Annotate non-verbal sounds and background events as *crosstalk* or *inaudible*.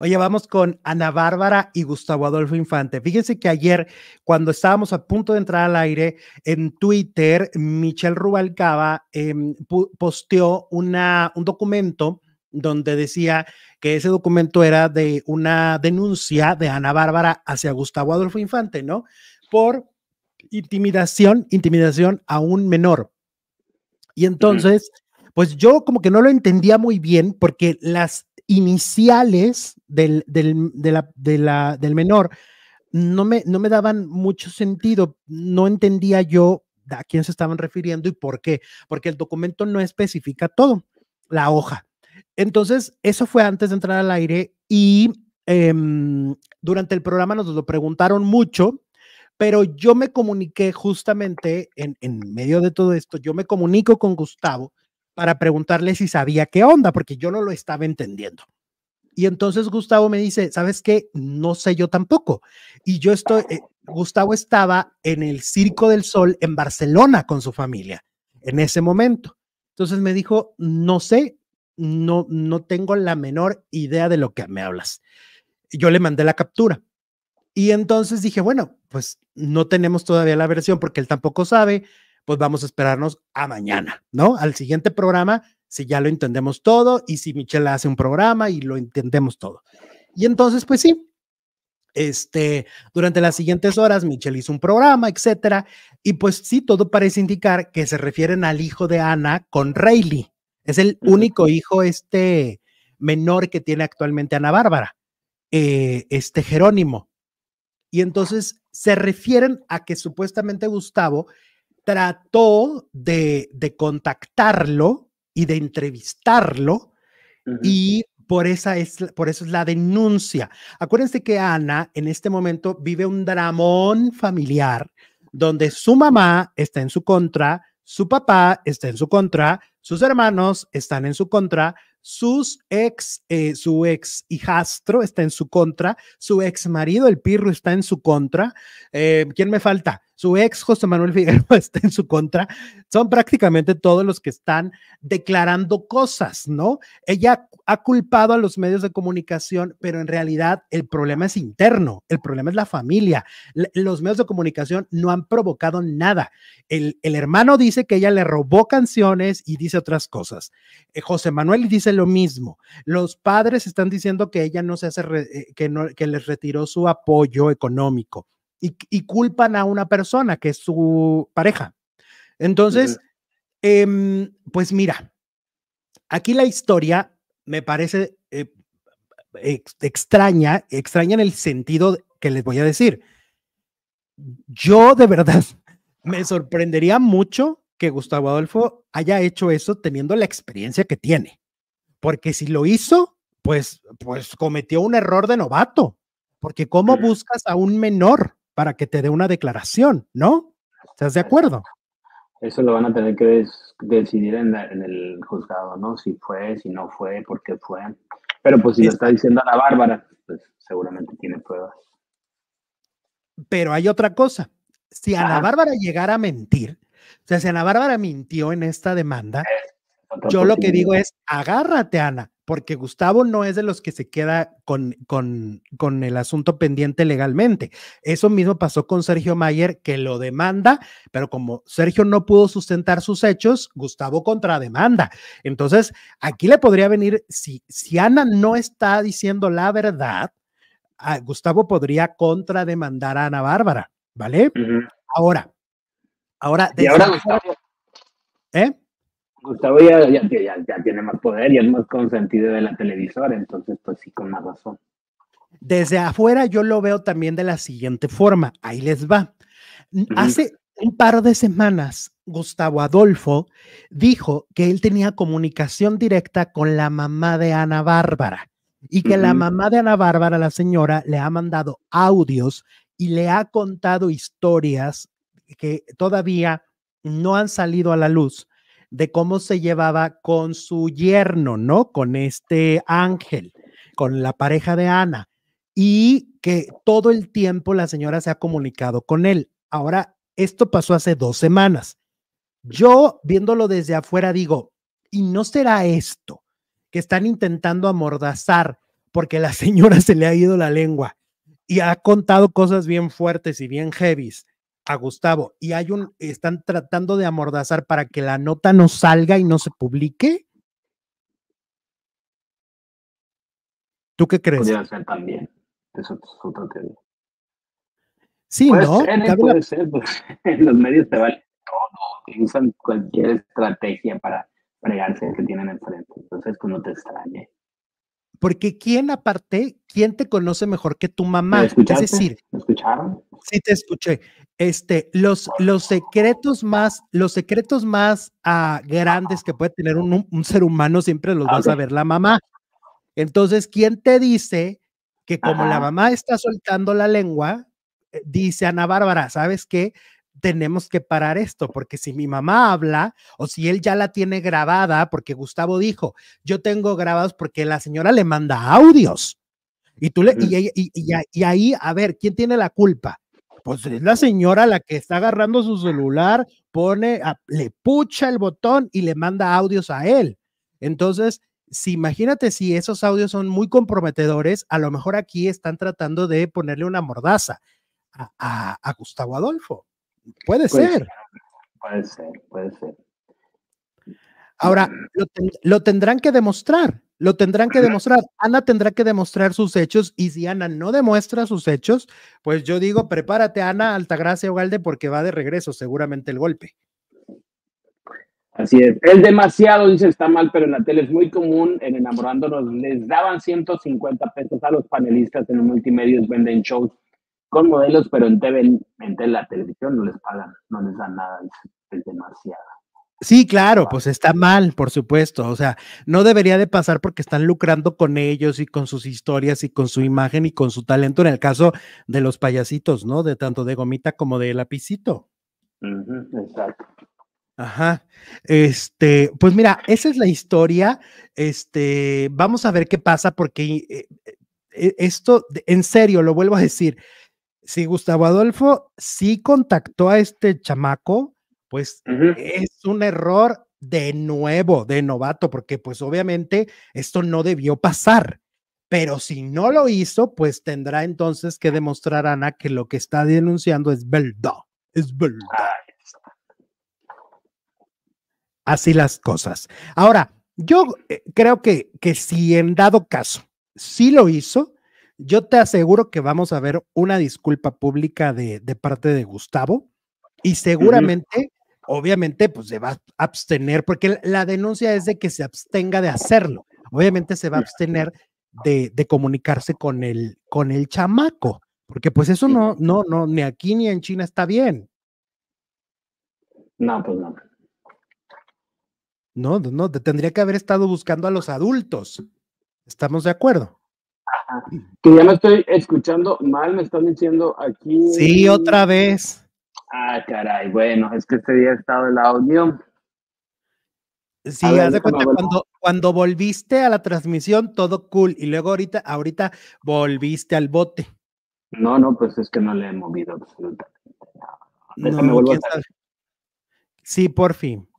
Oye, vamos con Ana Bárbara y Gustavo Adolfo Infante. Fíjense que ayer, cuando estábamos a punto de entrar al aire, en Twitter, Michelle Rubalcaba em, posteó una, un documento donde decía que ese documento era de una denuncia de Ana Bárbara hacia Gustavo Adolfo Infante, ¿no? Por intimidación, intimidación a un menor. Y entonces, pues yo como que no lo entendía muy bien porque las iniciales del, de la, del menor no me, no me daban mucho sentido, no entendía yo a quién se estaban refiriendo y por qué, porque el documento no especifica todo, la hoja. Entonces, eso fue antes de entrar al aire y em, durante el programa nos lo preguntaron mucho, pero yo me comuniqué justamente en, en medio de todo esto, yo me comunico con Gustavo para preguntarle si sabía qué onda, porque yo no lo estaba entendiendo. Y entonces Gustavo me dice, ¿sabes qué? No sé yo tampoco. Y yo estoy, eh, Gustavo estaba en el Circo del Sol en Barcelona con su familia en ese momento. Entonces me dijo, no sé, no, no tengo la menor idea de lo que me hablas. Yo le mandé la captura. Y entonces dije, bueno, pues no tenemos todavía la versión porque él tampoco sabe, pues vamos a esperarnos a mañana, ¿no? Al siguiente programa, si ya lo entendemos todo y si Michelle hace un programa y lo entendemos todo. Y entonces, pues sí, este, durante las siguientes horas, Michelle hizo un programa, etcétera, y pues sí, todo parece indicar que se refieren al hijo de Ana con Rayleigh. Es el único hijo este menor que tiene actualmente Ana Bárbara, eh, este Jerónimo. Y entonces se refieren a que supuestamente Gustavo trató de, contactarlo y de entrevistarlo y por, esa es, por eso es la denuncia. Acuérdense que Ana en este momento vive un dramón familiar donde su mamá está en su contra, su papá está en su contra, sus hermanos están en su contra, sus ex, eh, su ex hijastro está en su contra, su ex marido, el pirro, está en su contra. Eh, ¿Quién me falta? su ex José Manuel Figueroa *laughs* está en su contra, son prácticamente todos los que están declarando cosas, ¿no? Ella ha culpado a los medios de comunicación, pero en realidad el problema es interno, el problema es la familia. los medios de comunicación no han provocado nada. El, hermano dice que ella le robó canciones y dice otras cosas. Eh, José Manuel dice lo mismo. Los padres están diciendo que ella no se hace, eh, que, no, que les retiró su apoyo económico y, culpan a una persona que es su pareja. Entonces, em, pues mira, aquí la historia me parece eh, extraña, extraña en el sentido que les voy a decir. Yo de verdad *laughs* me sorprendería mucho que Gustavo Adolfo haya hecho eso teniendo la experiencia que tiene, porque si lo hizo, pues, pues cometió un error de novato, porque ¿cómo buscas a un menor? para que te dé una declaración, ¿no? ¿Estás de acuerdo? Eso lo van a tener que decidir en, el juzgado, ¿no? Si fue, si no fue, por qué fue. Pero pues si lo está diciendo Ana Bárbara, pues seguramente tiene pruebas. Pero hay otra cosa. Si Ana Bárbara llegara a mentir, o sea, si Ana Bárbara mintió en esta demanda, eh, yo lo que digo es, agárrate, Ana, porque Gustavo no es de los que se queda con, con, con, el asunto pendiente legalmente. Eso mismo pasó con Sergio Mayer, que lo demanda, pero como Sergio no pudo sustentar sus hechos, Gustavo contrademanda. Entonces, aquí le podría venir, si, si Ana no está diciendo la verdad, ah, Gustavo podría contrademandar a Ana Bárbara, ¿vale? Ahora, ahora... ahora ¿Eh? Gustavo ya, ya, ya, tiene más poder y es más consentido de la televisora, entonces pues sí, con más razón. Desde afuera yo lo veo también de la siguiente forma, ahí les va. Hace un par de semanas, Gustavo Adolfo dijo que él tenía comunicación directa con la mamá de Ana Bárbara y que la mamá de Ana Bárbara, la señora, le ha mandado audios y le ha contado historias que todavía no han salido a la luz de cómo se llevaba con su yerno, ¿no? Con este ángel, con la pareja de Ana, y que todo el tiempo la señora se ha comunicado con él. Ahora, esto pasó hace dos semanas. Yo, viéndolo desde afuera, digo, ¿y no será esto que están intentando amordazar porque la *laughs* señora se le ha ido la lengua y ha contado cosas bien fuertes y bien heavies? a Gustavo y hay un, ah. están tratando de amordazar para que la nota no salga y no se publique? ¿Tú qué crees? Podría ser también. es otra teoría. Sí, ¿no? ¿eh? puede ser, pues, *laughs* En los medios te vale todo. Usan cualquier estrategia para fregarse que tienen enfrente. Entonces, pues no te extrañe. Porque quién aparte, quién te conoce mejor que tu mamá. decir, ¿Me escucharon? Sí, te escuché. Este, los, los secretos más, los secretos más ah, grandes que puede tener un, ser humano siempre los va a saber la mamá. Entonces, ¿quién te dice que como la mamá está soltando la lengua, eh, dice Ana Bárbara, ¿sabes qué? Tenemos que parar esto, porque si mi mamá habla o si él ya la tiene grabada, porque Gustavo dijo, yo tengo grabados porque la señora le manda audios. Y tú le, y ahí, a ver, ¿quién tiene la culpa? Pues es la señora la que está agarrando su celular, pone, le pucha el botón y le manda audios a él. Entonces, si imagínate si esos audios son muy comprometedores, a lo mejor aquí están tratando de ponerle una mordaza a, Gustavo Adolfo. Puede, ser. Puede ser, puede ser. Ahora, lo, tendrán que demostrar. Lo tendrán que demostrar. Ana tendrá que demostrar sus hechos y si Ana no demuestra sus hechos, pues yo digo, prepárate Ana Altagracia Ogalde porque va de regreso seguramente el golpe. Así es. Es demasiado, dice, está mal, pero en la tele es muy común en Enamorándonos. Les daban 150 pesos a los panelistas en los multimedios, venden shows con modelos, pero en TV, en la televisión no les pagan, no les dan nada, es demasiado. Sí, claro, pues está mal, por supuesto. O sea, no debería de pasar porque están lucrando con ellos y con sus historias y con su imagen y con su talento en el caso de los payasitos, ¿no? De tanto de gomita como de lapicito. exacto. Ajá. Este, pues mira, esa es la historia. Este, vamos a ver qué pasa porque eh, eh, esto, en serio, lo vuelvo a decir. Si Gustavo Adolfo sí contactó a este chamaco, pues es un error de nuevo, de novato, porque pues obviamente esto no debió pasar. Pero si no lo hizo, pues tendrá entonces que demostrar Ana que lo que está denunciando es verdad, es verdad. Así las cosas. Ahora, yo eh, creo que, que si en dado caso sí lo hizo, yo te aseguro que vamos a ver una disculpa pública de, parte de Gustavo y seguramente obviamente pues se va a abstener, porque la denuncia es de que se abstenga de hacerlo. Obviamente se va a abstener de, comunicarse con el, con el chamaco, porque pues eso no, no, no, ni aquí ni en China está bien. No, pues no. No, no, tendría que haber estado buscando a los adultos. ¿Estamos de acuerdo? Que ya no estoy escuchando mal, me están diciendo aquí. Sí, otra vez. Ah, caray, bueno, es que este día he estado la audio. Sí, haz de cuenta, cuando, volviste a la transmisión, todo cool, y luego ahorita, ahorita volviste al bote. No, no, pues es que no le he movido absolutamente nada. me a Sí, por fin.